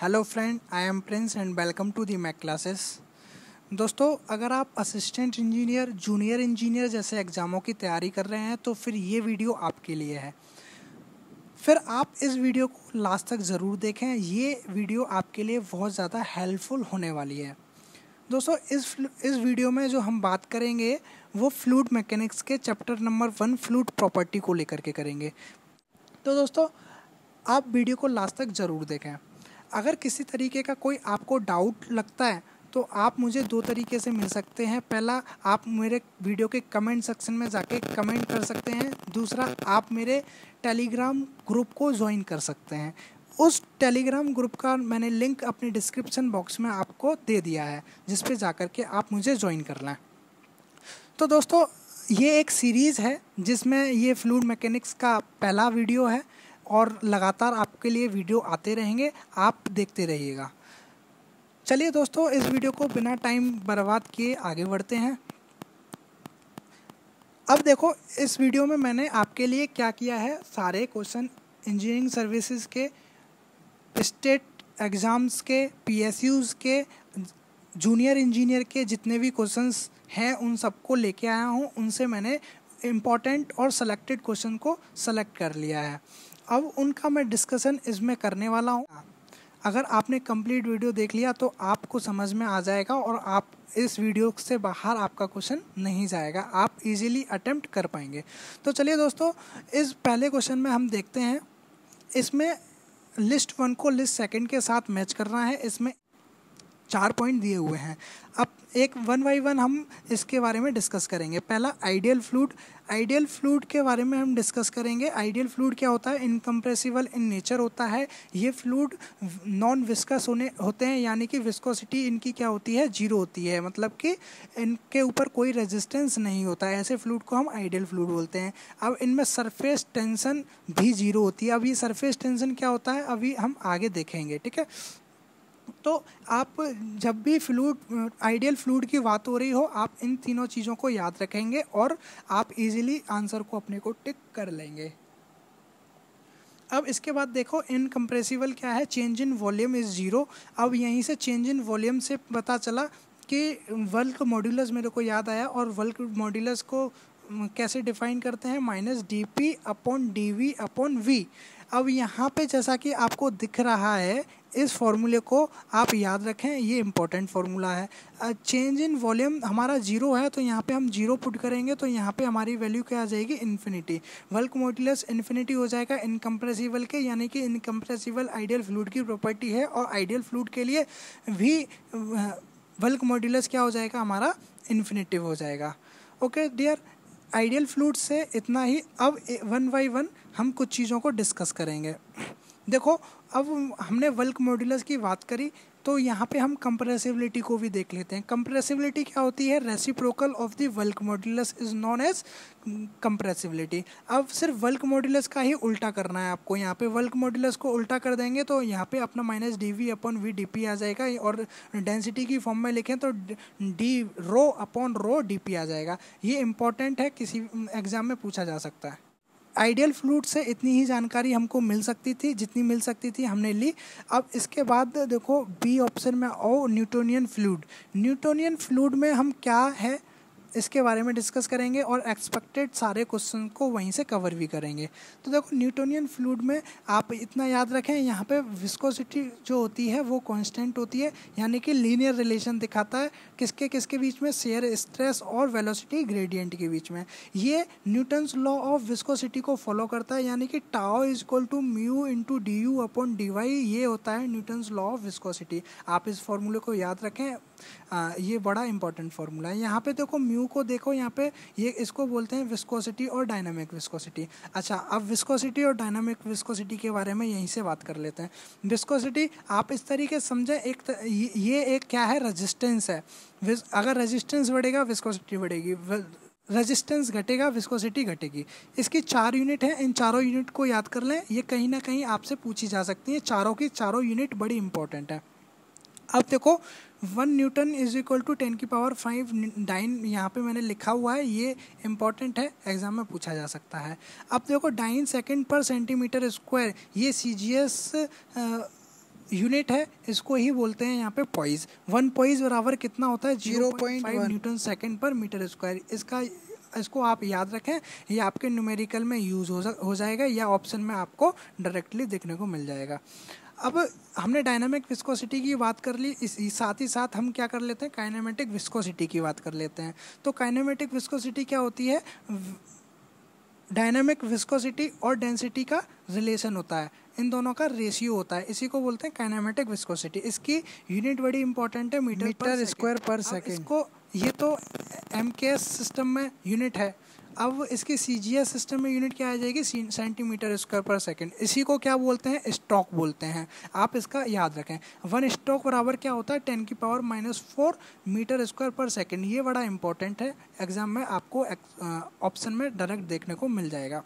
hello friend I am Prince and welcome to the Mac classes दोस्तों अगर आप assistant engineer junior engineer जैसे एग्ज़ामों की तैयारी कर रहे हैं तो फिर ये वीडियो आपके लिए है फिर आप इस वीडियो को लास्ट तक ज़रूर देखें ये वीडियो आपके लिए बहुत ज़्यादा हेल्पफुल होने वाली है दोस्तों इस इस वीडियो में जो हम बात करेंगे वो फ्लूड मैकेनिक्स के chapter number one fluid property को लेकर के करेंगे तो दोस्तों आप वीडियो को लास्ट तक ज़रूर देखें अगर किसी तरीके का कोई आपको डाउट लगता है तो आप मुझे दो तरीके से मिल सकते हैं पहला आप मेरे वीडियो के कमेंट सेक्शन में जाके कमेंट कर सकते हैं दूसरा आप मेरे टेलीग्राम ग्रुप को ज्वाइन कर सकते हैं उस टेलीग्राम ग्रुप का मैंने लिंक अपने डिस्क्रिप्शन बॉक्स में आपको दे दिया है जिस पे जा कर के आप मुझे ज्वाइन कर लें तो दोस्तों ये एक सीरीज़ है जिसमें ये फ्लूड मैकेनिक्स का पहला वीडियो है और लगातार आपके लिए वीडियो आते रहेंगे आप देखते रहिएगा चलिए दोस्तों इस वीडियो को बिना टाइम बर्बाद किए आगे बढ़ते हैं अब देखो इस वीडियो में मैंने आपके लिए क्या किया है सारे क्वेश्चन इंजीनियरिंग सर्विसेज के स्टेट एग्ज़ाम्स के पी के जूनियर इंजीनियर के जितने भी क्वेश्चंस हैं उन सबको लेके आया हूँ उनसे मैंने इम्पॉर्टेंट और सेलेक्टेड क्वेश्चन को सेलेक्ट कर लिया है अब उनका मैं डिस्कशन इसमें करने वाला हूँ अगर आपने कंप्लीट वीडियो देख लिया तो आपको समझ में आ जाएगा और आप इस वीडियो से बाहर आपका क्वेश्चन नहीं जाएगा आप इजीली अटेम्प्ट कर पाएंगे तो चलिए दोस्तों इस पहले क्वेश्चन में हम देखते हैं इसमें लिस्ट वन को लिस्ट सेकंड के साथ मैच करना है इसमें चार पॉइंट दिए हुए हैं अब एक वन बाई वन हम इसके बारे में डिस्कस करेंगे पहला आइडियल फ्लूड आइडियल फ्लूड के बारे में हम डिस्कस करेंगे आइडियल फ्लूड क्या होता है इनकम्प्रेसिबल इन नेचर होता है ये फ्लूड नॉन विस्कस होने होते हैं यानी कि विस्कोसिटी इनकी क्या होती है जीरो होती है मतलब कि इनके ऊपर कोई रेजिस्टेंस नहीं होता है ऐसे फ्लूड को हम आइडियल फ्लूड बोलते हैं अब इनमें सरफेस टेंसन भी जीरो होती है अब ये सरफेस टेंसन क्या होता है अभी हम आगे देखेंगे ठीक है तो आप जब भी फ्लूड आइडियल फ्लूड की बात हो रही हो आप इन तीनों चीज़ों को याद रखेंगे और आप इजीली आंसर को अपने को टिक कर लेंगे अब इसके बाद देखो इनकम्प्रेसिबल क्या है change in volume is zero अब यहीं से चेंज इन वॉल्यूम से पता चला कि वर्ल्क मॉड्यूलस मेरे को याद आया और वर्ल्क मॉड्यूलस को कैसे डिफाइन करते हैं minus D P upon D V upon V अब यहाँ पे जैसा कि आपको दिख रहा है इस फॉर्मूले को आप याद रखें ये इम्पोर्टेंट फार्मूला है चेंज इन वॉल्यूम हमारा जीरो है तो यहाँ पे हम जीरो पुट करेंगे तो यहाँ पे हमारी वैल्यू क्या आ जाएगी इन्फिनिटी वल्क मोटिलस इन्फिनिटी हो जाएगा इनकम्प्रेसिबल के यानी कि इनकम्प्रेसिबल आइडियल फ्लूड की प्रॉपर्टी है और आइडियल फ्लूड के लिए भी वल्क मॉड्यूलस क्या हो जाएगा हमारा इन्फिनिटिव हो जाएगा ओके डियर आइडियल फ्लूट से इतना ही अब वन बाई वन हम कुछ चीज़ों को डिस्कस करेंगे देखो अब हमने वल्क मॉड्यूलस की बात करी तो यहाँ पे हम कंप्रेसिबिलिटी को भी देख लेते हैं कंप्रेसिबिलिटी क्या होती है reciprocal of the bulk modulus is known as compressibility अब सिर्फ वल्क मॉड्यूलस का ही उल्टा करना है आपको यहाँ पे वल्क मॉड्यूलस को उल्टा कर देंगे तो यहाँ पे अपना minus D V upon V D P आ जाएगा और डेंसिटी की फॉर्म में लिखें तो D rho upon rho D P आ जाएगा ये इंपॉर्टेंट है किसी एग्जाम में पूछा जा सकता है आइडियल फ्लूट से इतनी ही जानकारी हमको मिल सकती थी जितनी मिल सकती थी हमने ली अब इसके बाद देखो बी ऑप्शन में ओ न्यूटोनियन फ्लूड न्यूटोनियन फ्लूड में हम क्या है इसके बारे में डिस्कस करेंगे और एक्सपेक्टेड सारे क्वेश्चन को वहीं से कवर भी करेंगे तो देखो न्यूटोनियन फ्लूड में आप इतना याद रखें यहाँ पे विस्कोसिटी जो होती है वो कांस्टेंट होती है यानी कि लीनियर रिलेशन दिखाता है किसके किसके बीच में शेयर स्ट्रेस और वेलोसिटी ग्रेडियंट के बीच में ये न्यूटन्स लॉ ऑफ विस्कोसिटी को फॉलो करता है यानी कि tau is equal to mu to D U upon D Y ये होता है न्यूटन्स लॉ ऑफ विस्कोसिटी आप इस फॉर्मूले को याद रखें आ, ये बड़ा इंपॉर्टेंट फार्मूला है यहाँ पे देखो म्यू को देखो यहाँ पे ये इसको बोलते हैं विस्कोसिटी और डायनामिक विस्कोसिटी अच्छा अब विस्कोसिटी और डायनामिक विस्कोसिटी के बारे में यहीं से बात कर लेते हैं विस्कोसिटी आप इस तरीके समझें एक त, ये एक क्या है रजिस्टेंस है अगर रजिस्टेंस बढ़ेगा विस्कोसिटी बढ़ेगी रेजिस्टेंस घटेगा विस्कोसिटी घटेगी इसकी चार यूनिट है इन चारों यूनिट को याद कर लें ये कहीं ना कहीं आपसे पूछी जा सकती है चारों की चारों यूनिट बड़ी इंपॉर्टेंट है अब देखो one newton is equal to ten की पावर फाइव डाइन यहाँ पे मैंने लिखा हुआ है ये इंपॉर्टेंट है एग्जाम में पूछा जा सकता है अब देखो डाइन सेकेंड पर सेंटीमीटर स्क्वायर ये सी जी एस यूनिट है इसको ही बोलते हैं यहाँ पे पॉइज वन पॉइज बराबर कितना होता है zero point five newton second पर मीटर स्क्वायर इसका इसको आप याद रखें ये आपके न्यूमेरिकल में यूज़ हो, हो जाएगा या ऑप्शन में आपको डायरेक्टली देखने को मिल जाएगा अब हमने डायनामिक विस्कोसिटी की बात कर ली इस साथ ही साथ हम क्या कर लेते हैं काइनेमेटिक विस्कोसिटी की बात कर लेते हैं तो काइनेमेटिक विस्कोसिटी क्या होती है डायनामिक विस्कोसिटी और डेंसिटी का रिलेशन होता है इन दोनों का रेशियो होता है इसी को बोलते हैं काइनेमेटिक विस्कोसिटी इसकी यूनिट बड़ी इंपॉर्टेंट है मीटर मीटर स्क्वायर पर सेकेंड इसको ये तो एम सिस्टम में यूनिट है अब इसके सी जी एस सिस्टम में यूनिट क्या आ जाएगी सेंटीमीटर स्क्वायर पर सेकेंड इसी को क्या बोलते हैं स्टॉक बोलते हैं आप इसका याद रखें वन स्टॉक बराबर क्या होता है टेन की power minus four metre square पर सेकेंड ये बड़ा इंपॉर्टेंट है एग्जाम में आपको ऑप्शन में डायरेक्ट देखने को मिल जाएगा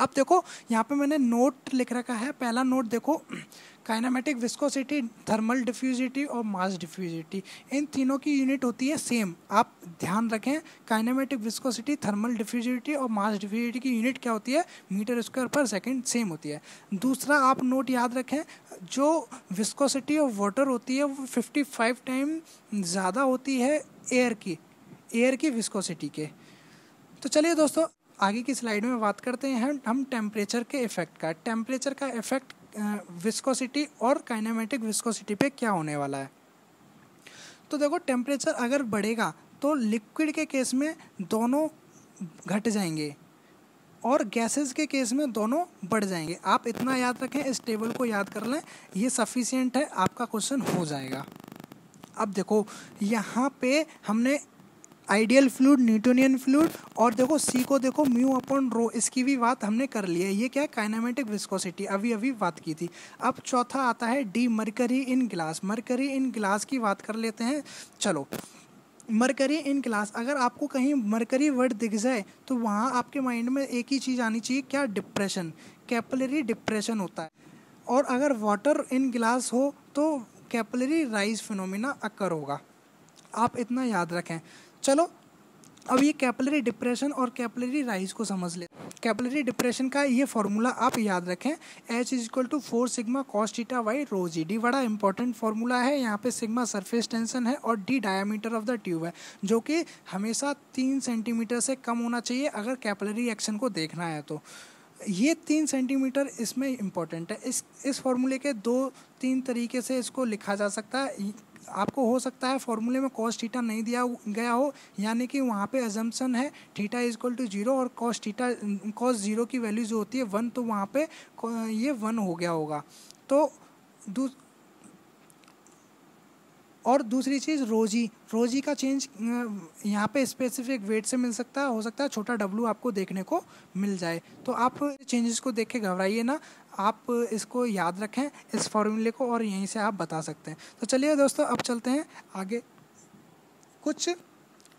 अब देखो यहाँ पे मैंने नोट लिख रखा है पहला नोट देखो काइनामेटिक विस्कोसिटी थर्मल डिफ्यूजिटी और मास डिफ्यूजिटी इन तीनों की यूनिट होती है सेम आप ध्यान रखें काइनामेटिक विस्कोसिटी थर्मल डिफ्यूजिटी और मास डिफ्यूजिटी की यूनिट क्या होती है मीटर स्क्वायर पर सेकेंड सेम होती है दूसरा आप नोट याद रखें जो विस्कोसिटी ऑफ वाटर होती है वो फिफ्टी फाइव टाइम ज़्यादा होती है एयर की एयर की विस्कोसिटी के तो चलिए दोस्तों आगे की स्लाइड में बात करते हैं हम टेम्परेचर के इफ़ेक्ट का टेम्परेचर का इफ़ेक्ट विस्कोसिटी और काइनामेटिक विस्कोसिटी पे क्या होने वाला है तो देखो टेम्परेचर अगर बढ़ेगा तो लिक्विड के केस में दोनों घट जाएंगे और गैसेस के केस में दोनों बढ़ जाएंगे आप इतना याद रखें इस टेबल को याद कर लें ये सफिशियंट है आपका क्वेश्चन हो जाएगा अब देखो यहाँ पे हमने आइडियल फ्लूड न्यूटोनियन फ्लूड और देखो सी को देखो म्यू अपॉन रो इसकी भी बात हमने कर ली है ये क्या है काइनामेटिक विस्कोसिटी अभी अभी बात की थी अब चौथा आता है the mercury in glass mercury in glass की बात कर लेते हैं चलो मरकरी इन क्लास अगर आपको कहीं मरकरी वर्ड दिख जाए तो वहाँ आपके माइंड में एक ही चीज़ आनी चाहिए क्या डिप्रेशन कैपलरी डिप्रेशन होता है और अगर वाटर इन गिलास हो तो कैपलरी राइज फिनोमिना अक्कर होगा आप इतना याद रखें चलो अब ये कैपलरी डिप्रेशन और कैपलरी राइज को समझ ले कैपलरी डिप्रेशन का ये फॉर्मूला आप याद रखें H is equal to four sigma cos theta by rho g D बड़ा इंपॉर्टेंट फॉर्मूला है यहाँ पे सिग्मा सरफेस टेंशन है और D diameter of the tube है जो कि हमेशा तीन सेंटीमीटर से कम होना चाहिए अगर कैपलरी एक्शन को देखना है तो ये तीन सेंटीमीटर इसमें इम्पॉर्टेंट है इस इस फॉर्मूले के दो तीन तरीके से इसको लिखा जा सकता है आपको हो सकता है फॉर्मूले में कॉस थीटा नहीं दिया गया हो यानी कि वहाँ पे एजम्पन है theta is equal to zero और कॉस थीटा कॉस ज़ीरो की वैल्यू जो होती है वन तो वहाँ पे ये वन हो गया होगा तो और दूसरी चीज़ रोजी रोजी का चेंज यहाँ पे स्पेसिफिक वेट से मिल सकता है हो सकता है छोटा डब्लू आपको देखने को मिल जाए तो आप चेंजेस को देख के घबराइए ना आप इसको याद रखें इस फॉर्मूले को और यहीं से आप बता सकते हैं तो चलिए दोस्तों अब चलते हैं आगे कुछ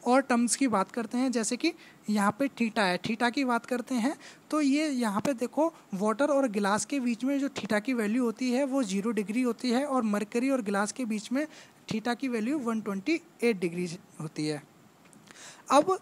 और टर्म्स की बात करते हैं जैसे कि यहाँ पे ठीटा है ठीटा की बात करते हैं तो ये यहाँ पे देखो वाटर और गिलास के बीच में जो ठीठा की वैल्यू होती है वो जीरो डिग्री होती है और मरकरी और गिलास के बीच में थीटा की वैल्यू 128 डिग्री होती है अब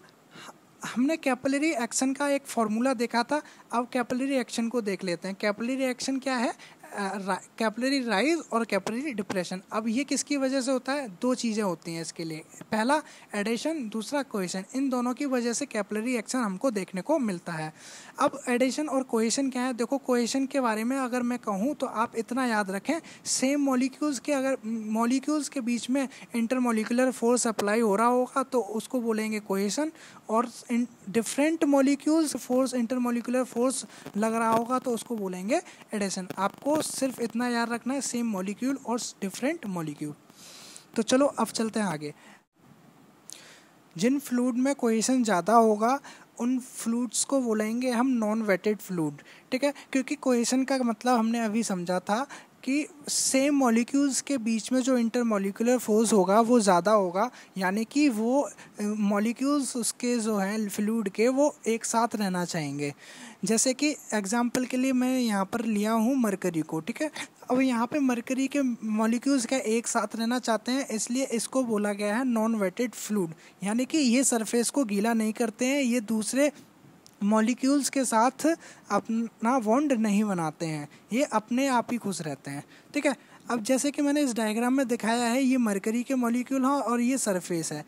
हमने कैपलरी एक्शन का एक फॉर्मूला देखा था अब कैपलरी एक्शन को देख लेते हैं कैपलरी एक्शन क्या है कैपलरी राइज और कैपलरी डिप्रेशन अब ये किसकी वजह से होता है दो चीज़ें होती हैं इसके लिए पहला एडिशन दूसरा कोहेशन इन दोनों की वजह से कैपलरी एक्शन हमको देखने को मिलता है अब एडिशन और कोहेशन क्या है देखो कोहेशन के बारे में अगर मैं कहूँ तो आप इतना याद रखें सेम मॉलिक्यूल्स के अगर मॉलिक्यूल्स के बीच में इंटरमोलिकुलर फोर्स अप्लाई हो रहा होगा तो उसको बोलेंगे कोहेशन और different molecules force intermolecular force लग रहा होगा तो उसको बोलेंगे एडिशन आपको सिर्फ इतना याद रखना है सेम मॉलिक्यूल और डिफरेंट मॉलिक्यूल तो चलो अब चलते हैं आगे जिन फ्लूड में कोहेशन ज़्यादा होगा उन फ्लूड्स को बोलेंगे हम नॉन वेटेड फ्लूड ठीक है क्योंकि कोहेशन का मतलब हमने अभी समझा था कि सेम मॉलिक्यूल्स के बीच में जो इंटर मॉलिकुलर फोर्स होगा वो ज़्यादा होगा यानी कि वो मॉलिक्यूल्स उसके जो हैं फ्लूड के वो एक साथ रहना चाहेंगे जैसे कि एग्जांपल के लिए मैं यहाँ पर लिया हूँ मरकरी को ठीक है अब यहाँ पे मरकरी के मॉलिक्यूल्स क्या एक साथ रहना चाहते हैं इसलिए इसको बोला गया है नॉन वेटेड फ्लूड यानी कि ये सरफेस को गीला नहीं करते हैं ये दूसरे मॉलिक्यूल्स के साथ अपना बॉन्ड नहीं बनाते हैं ये अपने आप ही खुश रहते हैं ठीक है अब जैसे कि मैंने इस डायग्राम में दिखाया है ये मरकरी के मॉलिक्यूल हैं हाँ और ये सरफेस है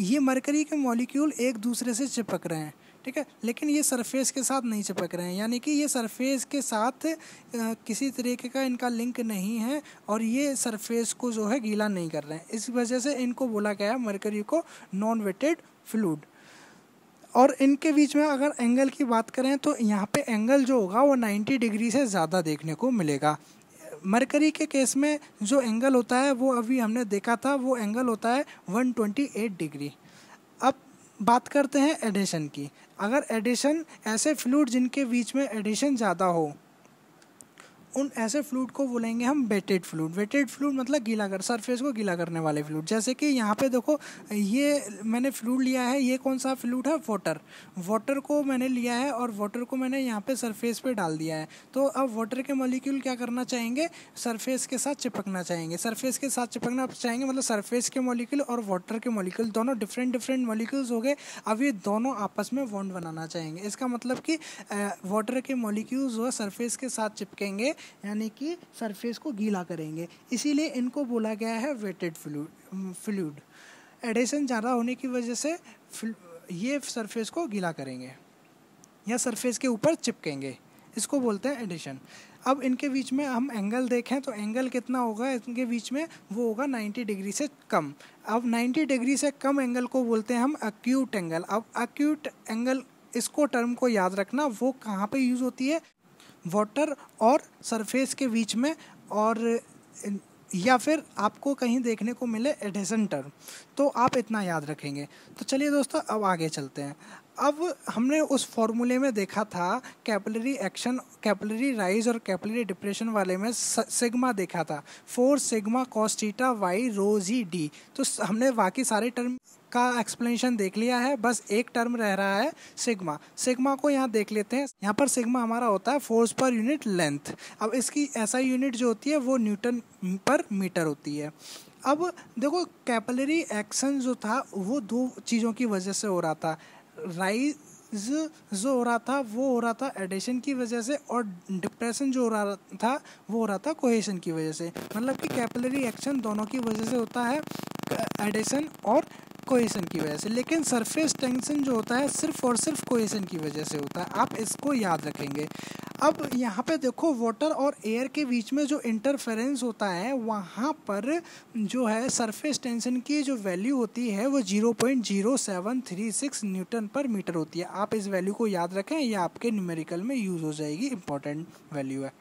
ये मरकरी के मॉलिक्यूल एक दूसरे से चिपक रहे हैं ठीक है लेकिन ये सरफेस के साथ नहीं चिपक रहे हैं यानी कि ये सरफेस के साथ किसी तरीके का इनका लिंक नहीं है और ये सरफेस को जो है गीला नहीं कर रहे हैं इस वजह से इनको बोला गया मरकरी को नॉन वेटेड फ्लूड और इनके बीच में अगर एंगल की बात करें तो यहाँ पे एंगल जो होगा वो 90 डिग्री से ज़्यादा देखने को मिलेगा मरकरी के केस में जो एंगल होता है वो अभी हमने देखा था वो एंगल होता है 128 डिग्री अब बात करते हैं एडिशन की अगर एडिशन ऐसे फ्लूड जिनके बीच में एडिशन ज़्यादा हो उन ऐसे फ्लूड को बोलेंगे हम वेटेड फ्लूड वेटेड फ्लूड मतलब गीला कर सरफेस को गीला करने वाले फ्लूड जैसे कि यहाँ पे देखो ये मैंने फ्लूड लिया है ये कौन सा फ्लूड है वाटर वाटर को मैंने लिया है और वाटर को मैंने यहाँ पे सरफेस पे डाल दिया है तो अब वाटर के मॉलिक्यूल क्या करना चाहेंगे सरफेस के साथ चिपकना चाहेंगे सरफेस के साथ चिपकना चाहेंगे मतलब सरफेस के मॉलिक्यूल और वाटर के मॉलिक्यूल दोनों डिफरेंट डिफरेंट मॉलिक्यूल्स हो गए अब ये दोनों आपस में वॉन्ड बनाना चाहेंगे इसका मतलब कि वाटर के मॉलिक्यूल्स जो है सरफेस के साथ चिपकेंगे यानी कि सरफेस को गीला करेंगे इसीलिए इनको बोला गया है वेटेड फ्लूड फ्लूड एडेशन ज़्यादा होने की वजह से ये सरफेस को गीला करेंगे या सरफेस के ऊपर चिपकेंगे इसको बोलते हैं एडिशन अब इनके बीच में हम एंगल देखें तो एंगल कितना होगा इनके बीच में वो होगा 90 डिग्री से कम अब 90 डिग्री से कम एंगल को बोलते हैं हम अक्यूट एंगल अब अक्यूट एंगल इसको टर्म को याद रखना वो कहाँ पे यूज़ होती है वाटर और सरफेस के बीच में और या फिर आपको कहीं देखने को मिले एडेसन टर्म तो आप इतना याद रखेंगे तो चलिए दोस्तों अब आगे चलते हैं अब हमने उस फॉर्मूले में देखा था कैपलरी एक्शन कैपलरी राइज और कैपलरी डिप्रेशन वाले में सिग्मा देखा था four sigma cos theta by rho g D तो हमने बाकी सारे टर्म का एक्सप्लेनेशन देख लिया है बस एक टर्म रह रहा है सिग्मा सिग्मा को यहाँ देख लेते हैं यहाँ पर सिग्मा हमारा होता है फोर्स पर यूनिट लेंथ अब इसकी ऐसा यूनिट जो होती है वो न्यूटन पर मीटर होती है अब देखो कैपलरी एक्शन जो था वो दो चीज़ों की वजह से हो रहा था राइज जो हो रहा था वो हो रहा था एडिशन की वजह से और डिप्रेशन जो हो रहा था वो हो रहा था कोहेशन की वजह से मतलब कि कैपलरी एक्शन दोनों की वजह से होता है एडिशन और कोहेसन की वजह से लेकिन सरफेस टेंशन जो होता है सिर्फ और सिर्फ कोहेसन की वजह से होता है आप इसको याद रखेंगे अब यहाँ पे देखो वाटर और एयर के बीच में जो इंटरफेरेंस होता है वहाँ पर जो है सरफेस टेंशन की जो वैल्यू होती है वो zero point zero seven three six newton पर मीटर होती है आप इस वैल्यू को याद रखें यह आपके न्यूमेरिकल में यूज़ हो जाएगी इंपॉर्टेंट वैल्यू है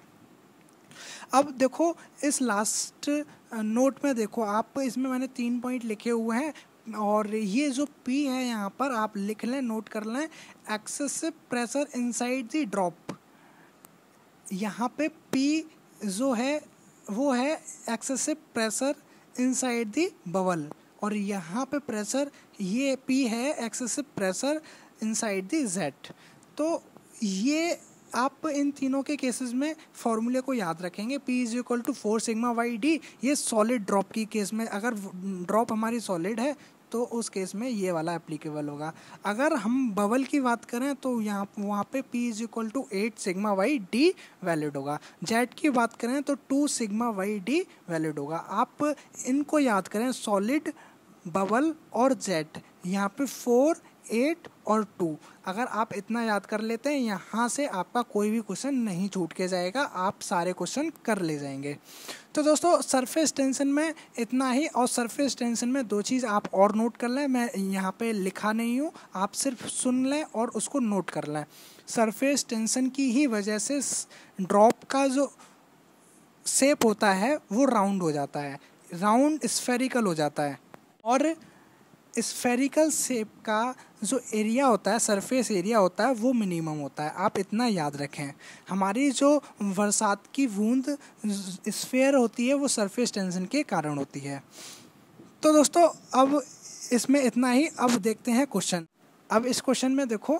अब देखो इस लास्ट नोट में देखो आप इसमें मैंने तीन पॉइंट लिखे हुए हैं और ये जो पी है यहाँ पर आप लिख लें नोट कर लें excessive pressure inside the drop यहाँ पे पी जो है वो है excessive pressure inside the bubble और यहाँ पे प्रेशर ये पी है excessive pressure inside the jet तो ये आप इन तीनों के केसेस में फॉर्मूले को याद रखेंगे P is equal to four sigma by D ये सॉलिड ड्रॉप की केस में अगर ड्रॉप हमारी सॉलिड है तो उस केस में ये वाला एप्लीकेबल होगा अगर हम बबल की बात करें तो यहाँ वहाँ पे P is equal to eight sigma by D valid होगा जेड की बात करें तो two sigma by D valid होगा आप इनको याद करें सॉलिड बबल और जेट यहाँ पे फोर एट और टू अगर आप इतना याद कर लेते हैं यहाँ से आपका कोई भी क्वेश्चन नहीं छूट के जाएगा आप सारे क्वेश्चन कर ले जाएंगे तो दोस्तों सरफेस टेंशन में इतना ही और सरफेस टेंशन में दो चीज़ आप और नोट कर लें मैं यहाँ पे लिखा नहीं हूँ आप सिर्फ सुन लें और उसको नोट कर लें सरफेस टेंशन की ही वजह से ड्रॉप का जो शेप होता है वो राउंड हो जाता है राउंड स्फेरिकल हो जाता है और स्फेरिकल शेप का जो एरिया होता है सरफेस एरिया होता है वो मिनिमम होता है आप इतना याद रखें हमारी जो बरसात की बूंद स्फेयर होती है वो सरफेस टेंशन के कारण होती है तो दोस्तों अब इसमें इतना ही अब देखते हैं क्वेश्चन अब इस क्वेश्चन में देखो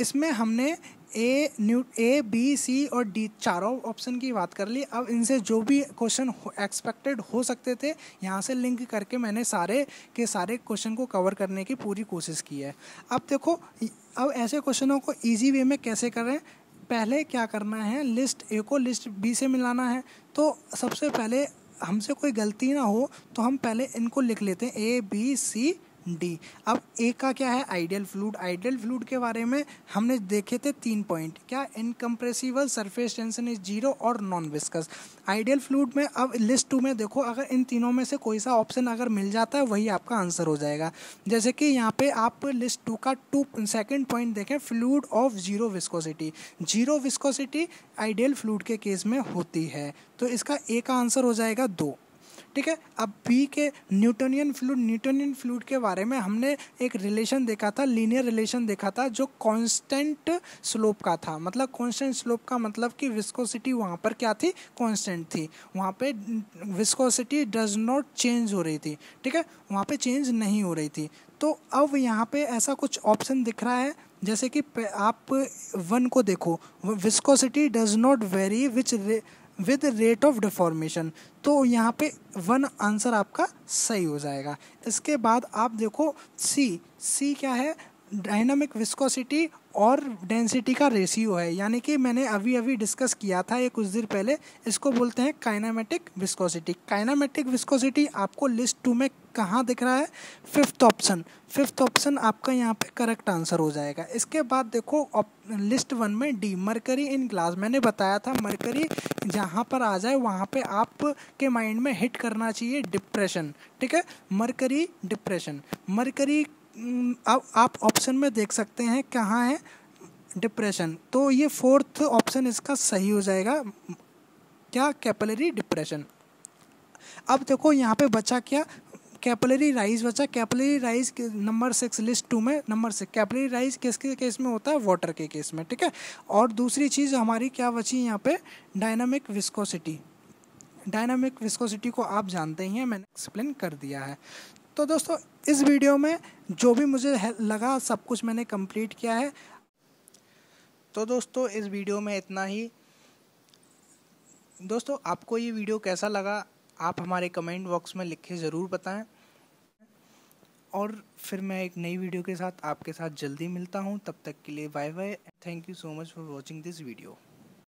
इसमें हमने a new A B C और डी चारों ऑप्शन की बात कर ली अब इनसे जो भी क्वेश्चन एक्सपेक्टेड हो सकते थे यहाँ से लिंक करके मैंने सारे के सारे क्वेश्चन को कवर करने की पूरी कोशिश की है अब देखो अब ऐसे क्वेश्चनों को ईजी वे में कैसे करें पहले क्या करना है लिस्ट ए को लिस्ट बी से मिलाना है तो सबसे पहले हमसे कोई गलती ना हो तो हम पहले इनको लिख लेते हैं ए बी सी डी अब ए का क्या है आइडियल फ्लूड आइडियल फ्लूड के बारे में हमने देखे थे तीन पॉइंट क्या incompressible surface tension is zero और नॉन विस्कस आइडियल फ्लूड में अब लिस्ट टू में देखो अगर इन तीनों में से कोई सा ऑप्शन अगर मिल जाता है वही आपका आंसर हो जाएगा जैसे कि यहाँ पे आप लिस्ट टू का टू सेकेंड पॉइंट देखें fluid of zero viscosity zero viscosity ideal fluid के केस में होती है तो इसका ए का आंसर हो जाएगा दो ठीक है अब पी के न्यूटोनियन फ्लूड न्यूटोनियन फ्लूड के बारे में हमने एक रिलेशन देखा था लीनियर रिलेशन देखा था जो कांस्टेंट स्लोप का था मतलब कांस्टेंट स्लोप का मतलब कि विस्कोसिटी वहाँ पर क्या थी कांस्टेंट थी वहाँ पे विस्कोसिटी डज नॉट चेंज हो रही थी ठीक है वहाँ पे चेंज नहीं हो रही थी तो अब यहाँ पे ऐसा कुछ ऑप्शन दिख रहा है जैसे कि आप वन को देखो viscosity does not vary which with rate of deformation तो यहाँ पे वन आंसर आपका सही हो जाएगा इसके बाद आप देखो सी सी क्या है डायनामिक विस्कोसिटी और डेंसिटी का रेशियो है यानी कि मैंने अभी अभी डिस्कस किया था ये कुछ देर पहले इसको बोलते हैं काइनामेटिक विस्कोसिटी काइनामेटिक विस्कोसिटी आपको लिस्ट टू में कहाँ दिख रहा है फिफ्थ ऑप्शन फिफ्थ ऑप्शन आपका यहाँ पे करेक्ट आंसर हो जाएगा इसके बाद देखो लिस्ट वन में डी मरकरी इन ग्लास मैंने बताया था मरकरी जहाँ पर आ जाए वहाँ पर आप के माइंड में हिट करना चाहिए डिप्रेशन ठीक है मरकरी डिप्रेशन मरकरी अब आप ऑप्शन में देख सकते हैं कहाँ है डिप्रेशन तो ये फोर्थ ऑप्शन इसका सही हो जाएगा क्या कैपलरी डिप्रेशन अब देखो यहाँ पे बचा क्या कैपलरी राइज बचा capillary rise number six list two में नंबर सिक्स कैपलरी राइज किसके केस में होता है वाटर के केस में ठीक है और दूसरी चीज़ हमारी क्या बची यहाँ पे डायनामिक विस्कोसिटी डायनामिक विस्कोसिटी को आप जानते ही हैं मैंने एक्सप्लेन कर दिया है तो दोस्तों इस वीडियो में जो भी मुझे लगा सब कुछ मैंने कंप्लीट किया है तो दोस्तों इस वीडियो में इतना ही दोस्तों आपको ये वीडियो कैसा लगा आप हमारे कमेंट बॉक्स में लिख के ज़रूर बताएं और फिर मैं एक नई वीडियो के साथ आपके साथ जल्दी मिलता हूँ तब तक के लिए bye bye thank you so much for watching this video